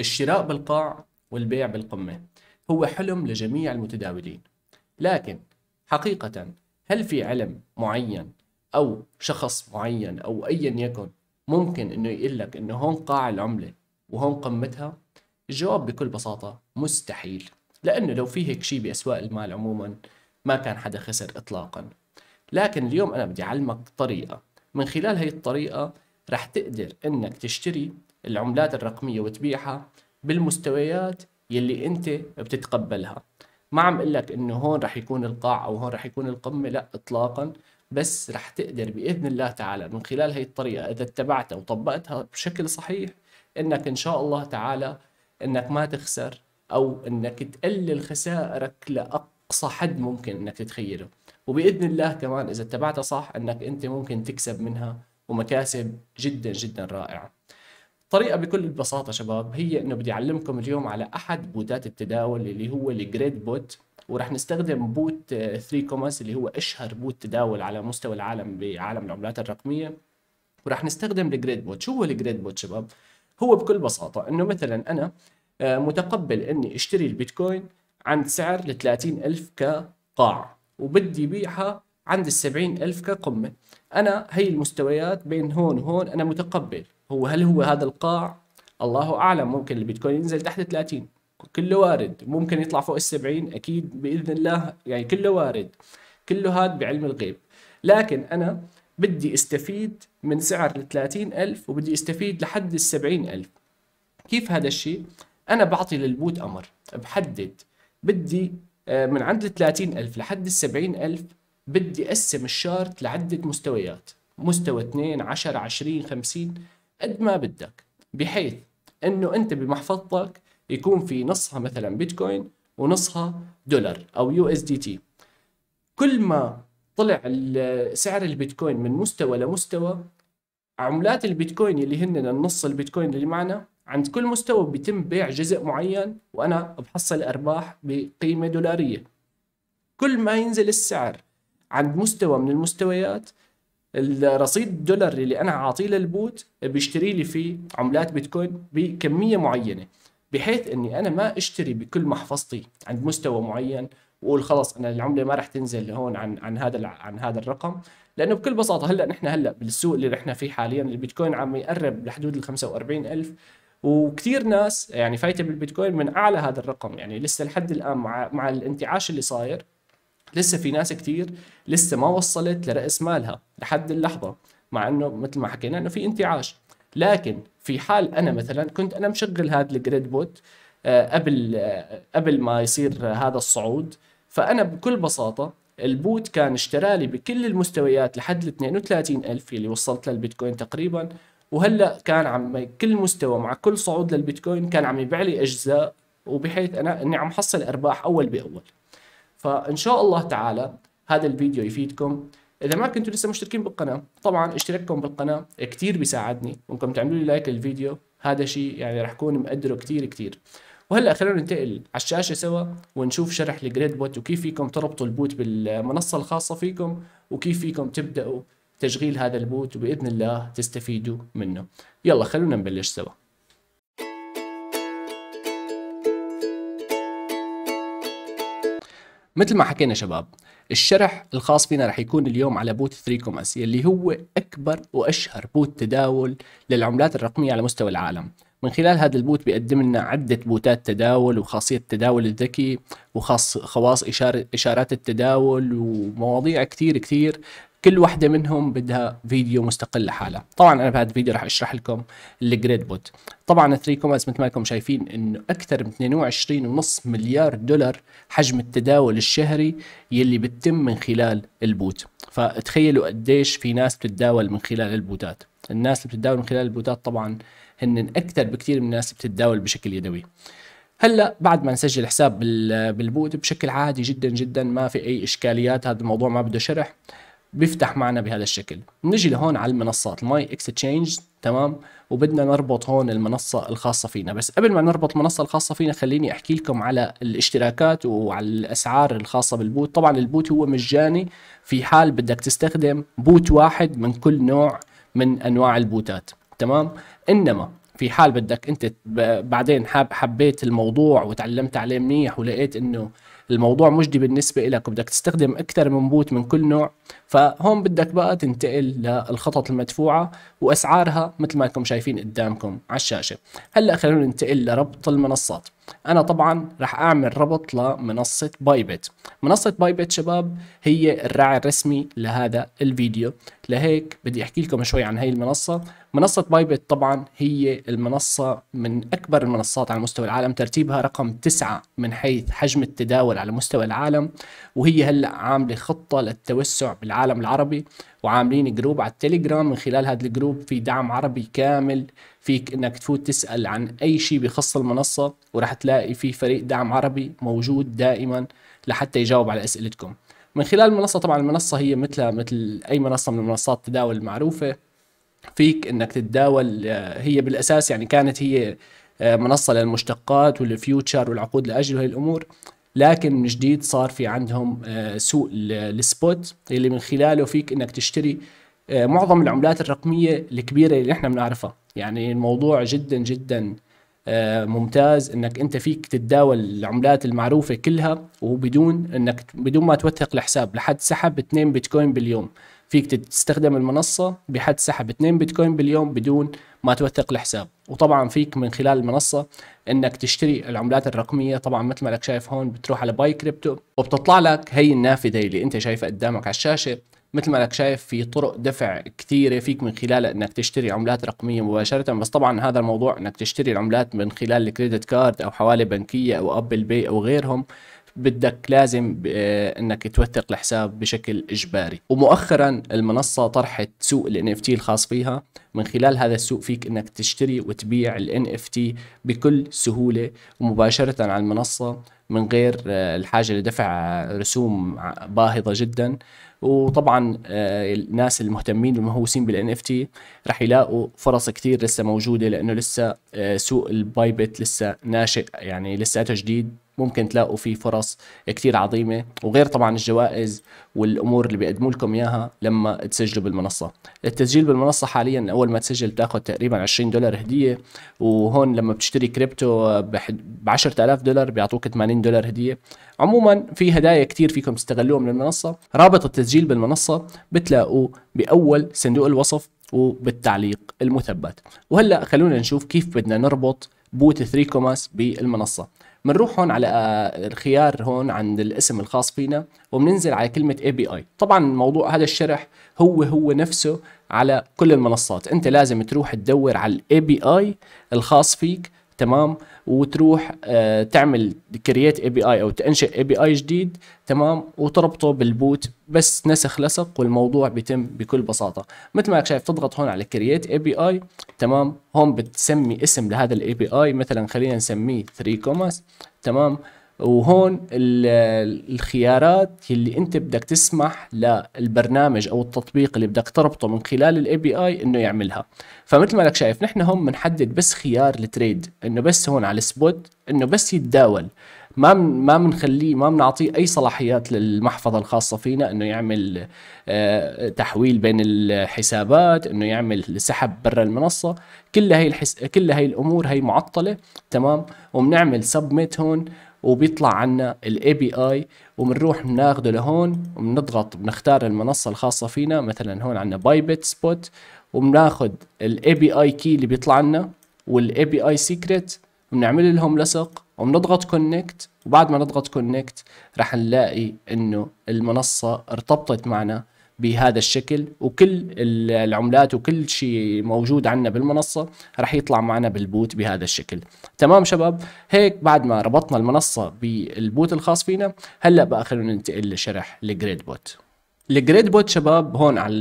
الشراء بالقاع والبيع بالقمة هو حلم لجميع المتداولين لكن حقيقة هل في علم معين أو شخص معين أو أيا يكن ممكن أنه يقول لك أنه هون قاع العملة وهون قمتها الجواب بكل بساطة مستحيل لأنه لو في هيك شيء بأسواق المال عموما ما كان حدا خسر إطلاقا لكن اليوم أنا بدي أعلمك طريقة من خلال هي الطريقة رح تقدر أنك تشتري العملات الرقمية وتبيعها بالمستويات يلي انت بتتقبلها ما عم اقول لك انه هون رح يكون القاع او هون رح يكون القمه لا اطلاقا بس رح تقدر باذن الله تعالى من خلال هي الطريقه اذا اتبعتها وطبقتها بشكل صحيح انك ان شاء الله تعالى انك ما تخسر او انك تقلل خسائرك لاقصى حد ممكن انك تتخيله وباذن الله كمان اذا اتبعتها صح انك انت ممكن تكسب منها ومكاسب جدا جدا رائعه الطريقه بكل بساطه شباب هي انه بدي اعلمكم اليوم على احد بوتات التداول اللي هو الجريد بوت ورح نستخدم بوت 3 كوماس اللي هو اشهر بوت تداول على مستوى العالم بعالم العملات الرقميه ورح نستخدم الجريد بوت شو هو الجريد بوت شباب هو بكل بساطه انه مثلا انا آه، متقبل اني اشتري البيتكوين عند سعر ل 30000 كقاع وبدي بيعها عند ال 70000 كقمه انا هي المستويات بين هون وهون انا متقبل هو هل هو هذا القاع الله اعلم ممكن البيتكوين ينزل تحت 30 كله وارد ممكن يطلع فوق ال 70 اكيد باذن الله يعني كله وارد كله هاد بعلم الغيب لكن انا بدي استفيد من سعر ال 30000 وبدي استفيد لحد ال 70000 كيف هذا الشيء انا بعطي للبوت امر بحدد بدي آه، من عند ال 30000 لحد ال 70000 بدي اقسم الشارت لعده مستويات مستوى 2 10 20 50 قد ما بدك بحيث انه انت بمحفظتك يكون في نصها مثلا بيتكوين ونصها دولار او يو اس دي تي كل ما طلع سعر البيتكوين من مستوى لمستوى عملات البيتكوين اللي هن النص البيتكوين اللي معنا عند كل مستوى بيتم بيع جزء معين وانا بحصل ارباح بقيمه دولاريه كل ما ينزل السعر عند مستوى من المستويات الرصيد الدولار اللي انا عاطيه للبوت بيشتري لي فيه عملات بيتكوين بكميه معينه بحيث اني انا ما اشتري بكل محفظتي عند مستوى معين واقول خلص انا العمله ما راح تنزل لهون عن عن هذا عن هذا الرقم لانه بكل بساطه هلا نحن هلا بالسوق اللي نحن فيه حاليا البيتكوين عم يقرب لحدود ال 45000 وكثير ناس يعني فايته بالبيتكوين من اعلى هذا الرقم يعني لسه لحد الان مع مع الانتعاش اللي صاير لسه في ناس كثير لسه ما وصلت لرأس مالها لحد اللحظة مع انه مثل ما حكينا انه في انتعاش لكن في حال انا مثلا كنت انا مشغل هذا الجريد بوت آه، قبل آه، قبل ما يصير هذا الصعود فانا بكل بساطه البوت كان اشترى لي بكل المستويات لحد ال 32000 اللي وصلت للبيتكوين تقريبا وهلا كان عم كل مستوى مع كل صعود للبيتكوين كان عم يبيع لي اجزاء وبحيث انا اني عم حصل ارباح اول باول فان شاء الله تعالى هذا الفيديو يفيدكم اذا ما كنتوا لسه مشتركين بالقناه طبعا اشتراككم بالقناه كثير بيساعدني وانكم تعملوا لي لايك للفيديو هذا شيء يعني رح اكون مقدره كثير كثير وهلا خلونا ننتقل على الشاشه سوا ونشوف شرح لجريد بوت وكيف فيكم تربطوا البوت بالمنصه الخاصه فيكم وكيف فيكم تبداوا تشغيل هذا البوت وباذن الله تستفيدوا منه يلا خلونا نبلش سوا مثل ما حكينا شباب الشرح الخاص فينا رح يكون اليوم على بوت 3 كوماس يلي هو أكبر وأشهر بوت تداول للعملات الرقمية على مستوى العالم من خلال هذا البوت بيقدم لنا عدة بوتات تداول وخاصية التداول الذكي وخاص خواص إشارة إشارات التداول ومواضيع كتير كتير كل واحده منهم بدها فيديو مستقل لحالها طبعا انا بهذا الفيديو راح اشرح لكم الجريد بوت طبعا 3 كوميرس مثل ما لكم شايفين انه اكثر من 22.5 مليار دولار حجم التداول الشهري يلي بتتم من خلال البوت فتخيلوا قديش في ناس بتتداول من خلال البوتات الناس اللي بتتداول من خلال البوتات طبعا هن اكثر بكثير من الناس اللي بتتداول بشكل يدوي هلا بعد ما نسجل حساب بالبوت بشكل عادي جدا جدا ما في اي اشكاليات هذا الموضوع ما بده شرح بيفتح معنا بهذا الشكل نجي لهون على المنصات الماي اكستشينج تمام وبدنا نربط هون المنصة الخاصة فينا بس قبل ما نربط المنصة الخاصة فينا خليني أحكي لكم على الاشتراكات وعلى الأسعار الخاصة بالبوت طبعا البوت هو مجاني في حال بدك تستخدم بوت واحد من كل نوع من أنواع البوتات تمام إنما في حال بدك انت بعدين حاب حبيت الموضوع وتعلمت عليه منيح ولقيت انه الموضوع مجدي بالنسبه لك وبدك تستخدم اكثر من بوت من كل نوع فهون بدك بقى تنتقل للخطط المدفوعة وأسعارها مثل ما انكم شايفين قدامكم على الشاشة هلأ خلونا ننتقل لربط المنصات أنا طبعا رح أعمل ربط لمنصة بايبت منصة بايبت شباب هي الراعي الرسمي لهذا الفيديو لهيك بدي أحكي لكم شوي عن هاي المنصة منصة بايبت طبعا هي المنصة من أكبر المنصات على مستوى العالم ترتيبها رقم تسعة من حيث حجم التداول على مستوى العالم وهي هلأ عاملة خطة للتوسع بالعالم العالم العربي وعاملين جروب على التليجرام من خلال هذا الجروب في دعم عربي كامل فيك انك تفوت تسال عن اي شيء بخص المنصه وراح تلاقي في فريق دعم عربي موجود دائما لحتى يجاوب على اسئلتكم من خلال المنصه طبعا المنصه هي مثلها مثل اي منصه من منصات التداول المعروفه فيك انك تتداول آه، هي بالاساس يعني كانت هي آه، منصه للمشتقات والفيوتشر والعقود لاجل وهي الامور لكن من جديد صار في عندهم آه، سوق السبوت اللي من خلاله فيك انك تشتري آه، معظم العملات الرقميه الكبيره اللي احنا بنعرفها يعني الموضوع جدا جدا آه، ممتاز انك انت فيك تتداول العملات المعروفه كلها وبدون انك بدون ما توثق الحساب لحد سحب 2 بيتكوين باليوم فيك تستخدم المنصة بحد سحب 2 بيتكوين باليوم بدون ما توثق الحساب وطبعا فيك من خلال المنصة انك تشتري العملات الرقمية طبعا مثل ما لك شايف هون بتروح على باي كريبتو وبتطلع لك هي النافذة اللي انت شايفها قدامك على الشاشة مثل ما لك شايف في طرق دفع كثيره فيك من خلالها انك تشتري عملات رقميه مباشره بس طبعا هذا الموضوع انك تشتري العملات من خلال الكريدت كارد او حوالي بنكيه او ابل باي او غيرهم بدك لازم آه، انك توثق الحساب بشكل اجباري ومؤخرا المنصه طرحت سوق الان اف تي الخاص فيها من خلال هذا السوق فيك انك تشتري وتبيع الان اف تي بكل سهوله مباشره على المنصه من غير آه، الحاجه لدفع رسوم باهظه جدا وطبعا آه، الناس المهتمين والمهووسين بالان اف تي راح يلاقوا فرص كثير لسه موجوده لانه لسه سوق البايبت لسه ناشئ يعني لساته جديد ممكن تلاقوا فيه فرص كتير عظيمة وغير طبعا الجوائز والأمور اللي بيقدموا لكم إياها لما تسجلوا بالمنصة التسجيل بالمنصة حاليا أول ما تسجل بتاخد تقريبا 20 دولار هدية وهون لما بتشتري كريبتو ب 10000 دولار بيعطوك 80 دولار هدية عموما في هدايا كتير فيكم تستغلوها من المنصة رابط التسجيل بالمنصة بتلاقوه بأول صندوق الوصف وبالتعليق المثبت وهلا خلونا نشوف كيف بدنا نربط بوت 3 كوماس بالمنصه بنروح هون على آه، الخيار هون عند الاسم الخاص فينا وبننزل على كلمة API طبعا موضوع هذا الشرح هو هو نفسه على كل المنصات انت لازم تروح تدور على API الخاص فيك تمام وتروح آه، تعمل كرييت اي بي اي او تنشئ اي بي اي جديد تمام وتربطه بالبوت بس نسخ لصق والموضوع بيتم بكل بساطه مثل ما شايف تضغط هون على كرييت اي بي اي تمام هون بتسمي اسم لهذا الاي بي اي مثلا خلينا نسميه 3 كوماس تمام وهون الخيارات اللي انت بدك تسمح للبرنامج او التطبيق اللي بدك تربطه من خلال الاي بي اي انه يعملها فمثل ما لك شايف نحن هون بنحدد بس خيار التريد انه بس هون على السبوت انه بس يتداول ما من ما بنخليه ما بنعطيه اي صلاحيات للمحفظه الخاصه فينا انه يعمل آه، تحويل بين الحسابات انه يعمل سحب برا المنصه كل هاي الحس... كل هاي الامور هي معطله تمام وبنعمل سبميت هون وبيطلع عنا الاي بي اي وبنروح بناخده لهون وبنضغط بنختار المنصه الخاصه فينا مثلا هون عنا باي بيت سبوت وبناخذ الاي بي اي كي اللي بيطلع لنا والاي بي اي سيكريت بنعمل لهم لصق وبنضغط كونكت وبعد ما نضغط كونكت راح نلاقي انه المنصه ارتبطت معنا بهذا الشكل وكل العملات وكل شيء موجود عندنا بالمنصة رح يطلع معنا بالبوت بهذا الشكل تمام شباب هيك بعد ما ربطنا المنصة بالبوت الخاص فينا هلأ بقى خلونا ننتقل لشرح الجريد بوت الجريد بوت شباب هون على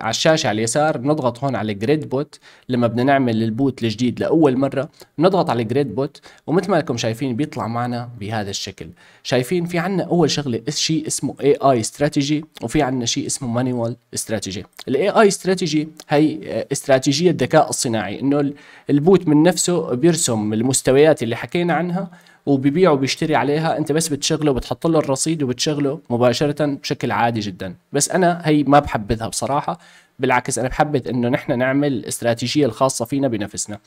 على الشاشه على اليسار بنضغط هون على الجريد بوت لما بدنا نعمل البوت الجديد لاول مره بنضغط على الجريد بوت ومثل ما لكم شايفين بيطلع معنا بهذا الشكل شايفين في عندنا اول شغله شيء اسمه اي اي استراتيجي وفي عندنا شيء اسمه مانيوال استراتيجي الاي اي استراتيجي هي آه، استراتيجيه الذكاء الصناعي انه البوت من نفسه بيرسم المستويات اللي حكينا عنها وبيبيع وبيشتري عليها انت بس بتشغله بتحط له الرصيد وبتشغله مباشره بشكل عادي جدا بس انا هي ما بحبذها بصراحه بالعكس انا بحبذ انه نحن نعمل الاستراتيجيه الخاصه فينا بنفسنا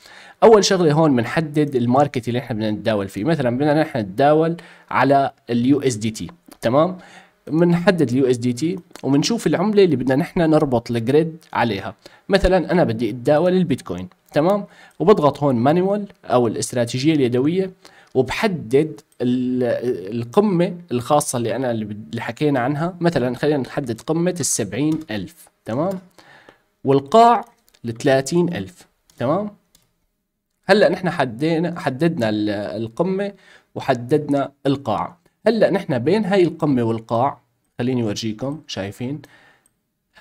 اول شغله هون بنحدد الماركت اللي نحن بدنا نتداول فيه مثلا بدنا نحن نتداول على اليو اس دي تي تمام بنحدد اليو اس دي تي وبنشوف العمله اللي بدنا نحن نربط الجريد عليها مثلا انا بدي اتداول البيتكوين تمام وبضغط هون مانيوال او الاستراتيجيه اليدويه وبحدد القمه الخاصه اللي انا اللي حكينا عنها مثلا خلينا نحدد قمه السبعين الف تمام والقاع لثلاثين الف تمام هلا نحن حدينا حددنا القمه وحددنا القاع هلا نحن بين هاي القمه والقاع خليني اورجيكم شايفين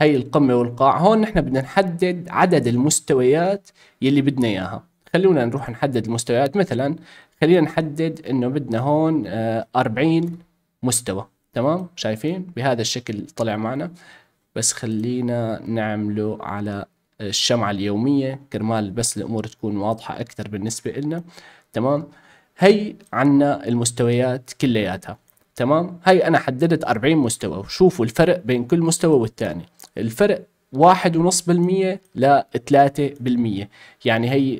هاي القمه والقاع هون نحن بدنا نحدد عدد المستويات يلي بدنا اياها خلونا نروح نحدد المستويات مثلا خلينا نحدد انه بدنا هون 40 آه، مستوى تمام شايفين بهذا الشكل طلع معنا بس خلينا نعمله على الشمعة اليومية كرمال بس الأمور تكون واضحة أكثر بالنسبة لنا تمام هي عنا المستويات كلياتها تمام هي أنا حددت 40 مستوى وشوفوا الفرق بين كل مستوى والثاني الفرق 1.5% ل 3% يعني هي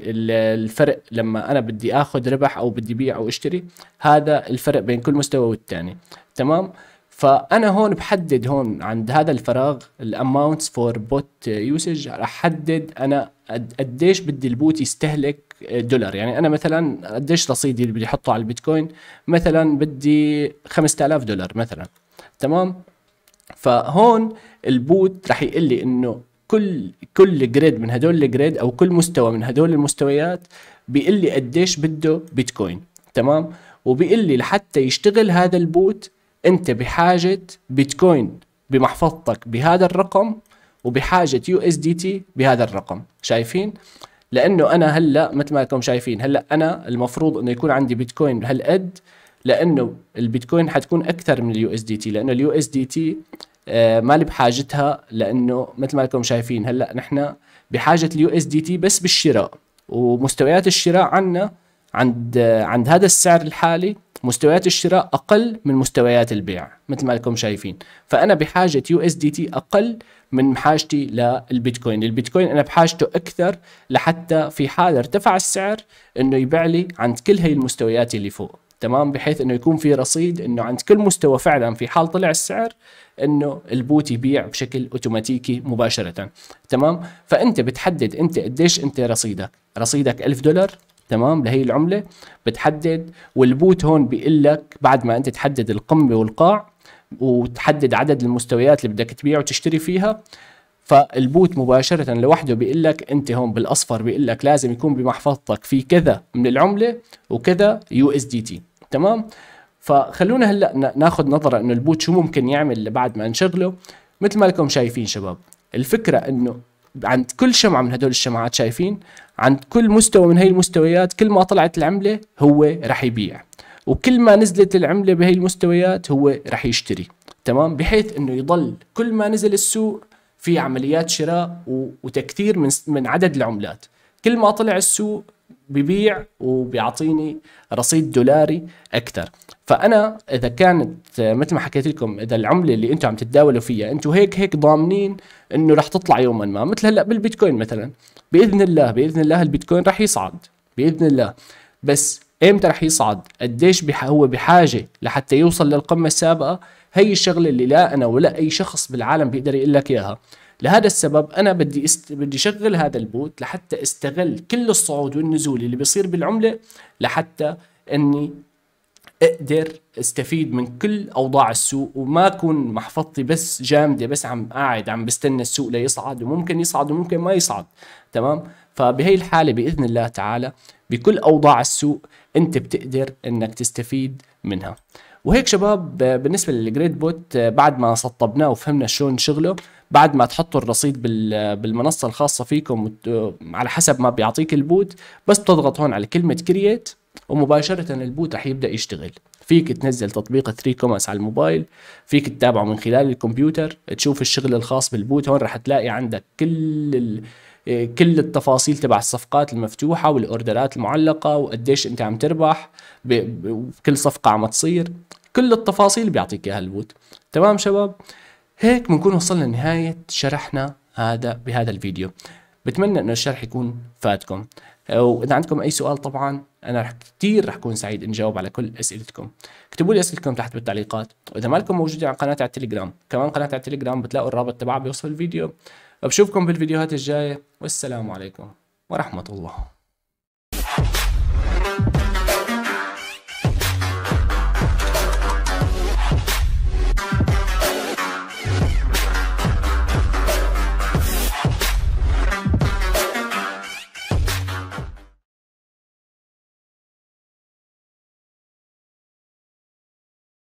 الفرق لما انا بدي اخذ ربح او بدي بيع او اشتري هذا الفرق بين كل مستوى والثاني تمام فانا هون بحدد هون عند هذا الفراغ الاماونتس فور بوت يوسج احدد انا قديش بدي البوت يستهلك دولار يعني انا مثلا قديش رصيدي اللي بدي احطه على البيتكوين مثلا بدي 5000 دولار مثلا تمام فهون البوت رح يقول لي انه كل كل جريد من هدول الجريد او كل مستوى من هدول المستويات بيقول لي قديش بده بيتكوين تمام وبيقول لي لحتى يشتغل هذا البوت انت بحاجه بيتكوين بمحفظتك بهذا الرقم وبحاجه يو اس دي تي بهذا الرقم شايفين لانه انا هلا مثل ما انتم شايفين هلا انا المفروض انه يكون عندي بيتكوين بهالقد لانه البيتكوين حتكون اكثر من اليو اس دي تي لانه اليو اس دي تي آه، ما لي بحاجتها لانه مثل ما لكم شايفين هلا نحن بحاجه اليو اس دي تي بس بالشراء ومستويات الشراء عنا عند عند هذا السعر الحالي مستويات الشراء اقل من مستويات البيع مثل ما لكم شايفين فانا بحاجه يو اس دي تي اقل من حاجتي للبيتكوين البيتكوين انا بحاجته اكثر لحتى في حال ارتفع السعر انه يبيع لي عند كل هي المستويات اللي فوق تمام بحيث انه يكون في رصيد انه عند كل مستوى فعلا في حال طلع السعر انه البوت يبيع بشكل اوتوماتيكي مباشره تمام فانت بتحدد انت قديش انت رصيدك رصيدك 1000 دولار تمام لهي العمله بتحدد والبوت هون بيقول لك بعد ما انت تحدد القمه والقاع وتحدد عدد المستويات اللي بدك تبيع وتشتري فيها فالبوت مباشرة لوحده بيقول لك أنت هون بالأصفر بيقول لك لازم يكون بمحفظتك في كذا من العملة وكذا يو اس دي تي تمام فخلونا هلا ناخذ نظرة إنه البوت شو ممكن يعمل بعد ما نشغله مثل ما لكم شايفين شباب الفكرة إنه عند كل شمعة من هدول الشمعات شايفين عند كل مستوى من هي المستويات كل ما طلعت العملة هو رح يبيع وكل ما نزلت العملة بهي المستويات هو رح يشتري تمام بحيث انه يضل كل ما نزل السوق في عمليات شراء وتكثير من من عدد العملات كل ما طلع السوق ببيع وبيعطيني رصيد دولاري اكثر فانا اذا كانت مثل ما حكيت لكم اذا العمله اللي انتم عم تتداولوا فيها انتم هيك هيك ضامنين انه رح تطلع يوما ما مثل هلا بالبيتكوين مثلا باذن الله باذن الله البيتكوين رح يصعد باذن الله بس امتى رح يصعد قديش هو بحاجه لحتى يوصل للقمه السابقه هي الشغله اللي لا انا ولا اي شخص بالعالم بيقدر يقول لك اياها لهذا السبب انا بدي است... بدي شغل هذا البوت لحتى استغل كل الصعود والنزول اللي بيصير بالعمله لحتى اني اقدر استفيد من كل اوضاع السوق وما اكون محفظتي بس جامده بس عم قاعد عم بستنى السوق ليصعد وممكن يصعد وممكن ما يصعد تمام فبهي الحاله باذن الله تعالى بكل اوضاع السوق انت بتقدر انك تستفيد منها وهيك شباب آه، بالنسبه للجريد بوت آه، بعد ما سطبناه وفهمنا شلون شغله بعد ما تحطوا الرصيد آه، بالمنصه الخاصه فيكم على حسب ما بيعطيك البوت بس بتضغط هون على كلمه كرييت ومباشره البوت رح يبدا يشتغل فيك تنزل تطبيق 3 كوماس على الموبايل فيك تتابعه من خلال الكمبيوتر تشوف الشغل الخاص بالبوت هون رح تلاقي عندك كل كل التفاصيل تبع الصفقات المفتوحه والاوردرات المعلقه وقديش انت عم تربح بكل صفقه عم تصير كل التفاصيل بيعطيك اياها البوت تمام شباب هيك بنكون وصلنا لنهايه شرحنا هذا بهذا الفيديو بتمنى انه الشرح يكون فاتكم واذا عندكم اي سؤال طبعا انا رح كثير رح اكون سعيد ان جاوب على كل اسئلتكم اكتبوا لي اسئلتكم تحت بالتعليقات واذا ما لكم موجوده على قناتي على التليجرام كمان قناتي على التليجرام بتلاقوا الرابط تبعها بوصف الفيديو بشوفكم بالفيديوهات الجاية والسلام عليكم ورحمة الله